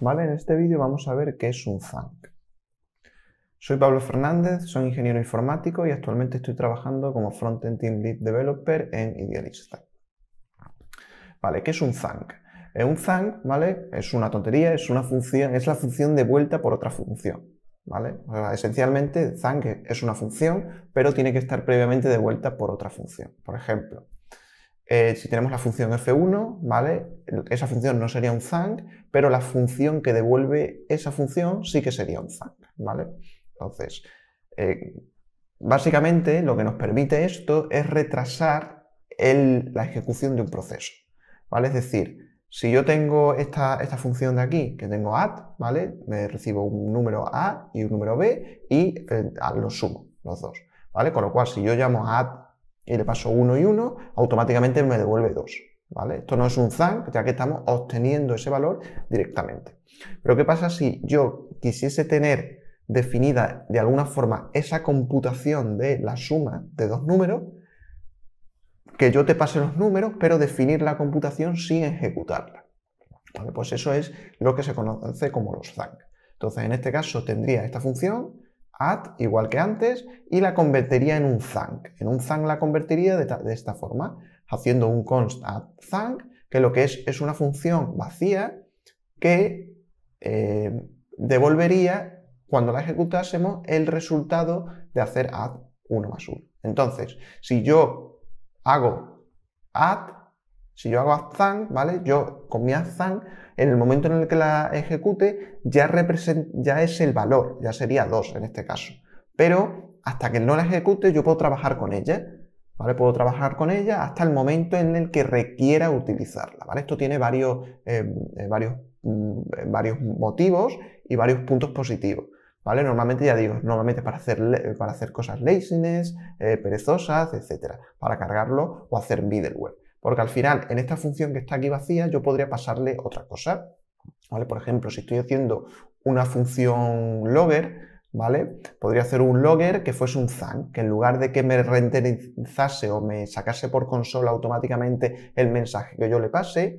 ¿vale? En este vídeo vamos a ver qué es un Zank. Soy Pablo Fernández, soy ingeniero informático y actualmente estoy trabajando como Frontend Team Lead Developer en Idealista. Vale, ¿qué es un Zank? Eh, un Zank, ¿vale? Es una tontería, es una función, es la función de vuelta por otra función, ¿vale? esencialmente, Zank es una función, pero tiene que estar previamente de vuelta por otra función. Por ejemplo, eh, si tenemos la función f1, ¿vale? Esa función no sería un func, pero la función que devuelve esa función sí que sería un func, ¿vale? Entonces, eh, básicamente lo que nos permite esto es retrasar la ejecución de un proceso, ¿vale? Es decir, si yo tengo esta, esta, función de aquí, que tengo add, ¿vale? Me recibo un número A y un número B y los eh, lo sumo, los dos, ¿vale? Con lo cual, si yo llamo a add y le paso 1 y 1, automáticamente me devuelve 2. ¿vale? Esto no es un ZANG, ya que estamos obteniendo ese valor directamente. Pero ¿qué pasa si yo quisiese tener definida de alguna forma esa computación de la suma de dos números? Que yo te pase los números, pero definir la computación sin ejecutarla. Pues eso es lo que se conoce como los ZANG. Entonces, en este caso tendría esta función, add igual que antes y la convertiría en un thank. En un thunk la convertiría de, esta forma, haciendo un const add thunk que lo que es es una función vacía que eh, devolvería cuando la ejecutásemos el resultado de hacer add 1 más 1. Entonces, si yo hago add si yo hago Azan, ¿vale? Yo con mi Azan, en el momento en el que la ejecute, ya, es el valor, ya sería 2 en este caso. Pero hasta que no la ejecute, yo puedo trabajar con ella, ¿vale? Puedo trabajar con ella hasta el momento en el que requiera utilizarla, ¿vale? Esto tiene varios, eh, eh, mm, varios, motivos y varios puntos positivos. ¿Vale? Normalmente ya digo, normalmente para hacer, para hacer cosas laziness, eh, perezosas, etcétera, para cargarlo o hacer middleware. Porque al final, en esta función que está aquí vacía, yo podría pasarle otra cosa. ¿Vale? Por ejemplo, si estoy haciendo una función logger, ¿vale? Podría hacer un logger que fuese un zang, que en lugar de que me renderizase o me sacase por consola automáticamente el mensaje que yo le pase,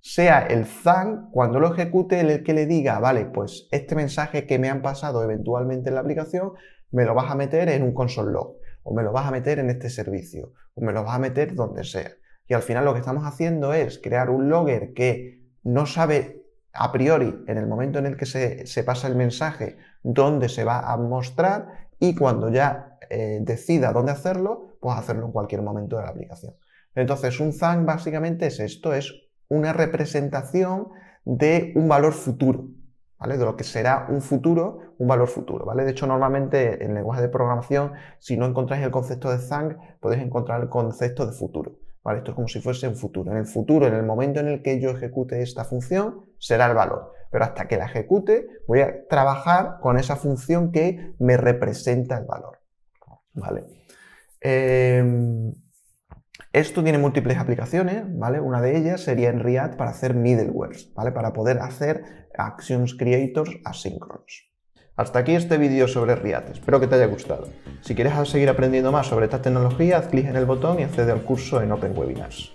sea el zang cuando lo ejecute el que le diga, vale, pues este mensaje que me han pasado eventualmente en la aplicación, me lo vas a meter en un console log, o me lo vas a meter en este servicio, o me lo vas a meter donde sea. Y al final lo que estamos haciendo es crear un logger que no sabe a priori, en el momento en el que se, pasa el mensaje, dónde se va a mostrar y cuando ya eh, decida dónde hacerlo, pues hacerlo en cualquier momento de la aplicación. Entonces, un Zang básicamente es esto, es una representación de un valor futuro, ¿vale? De lo que será un futuro, un valor futuro, ¿vale? De hecho, normalmente en lenguaje de programación, si no encontráis el concepto de Zang, podéis encontrar el concepto de futuro. Esto es como si fuese un futuro. En el futuro, en el momento en el que yo ejecute esta función, será el valor. Pero hasta que la ejecute, voy a trabajar con esa función que me representa el valor. Em, esto tiene múltiples aplicaciones, Una de ellas sería en React para hacer middlewares, Para poder hacer actions creators asíncronos. Hasta aquí este vídeo sobre RIAT, espero que te haya gustado. Si quieres seguir aprendiendo más sobre esta tecnología, haz clic en el botón y accede al curso en Open Webinars.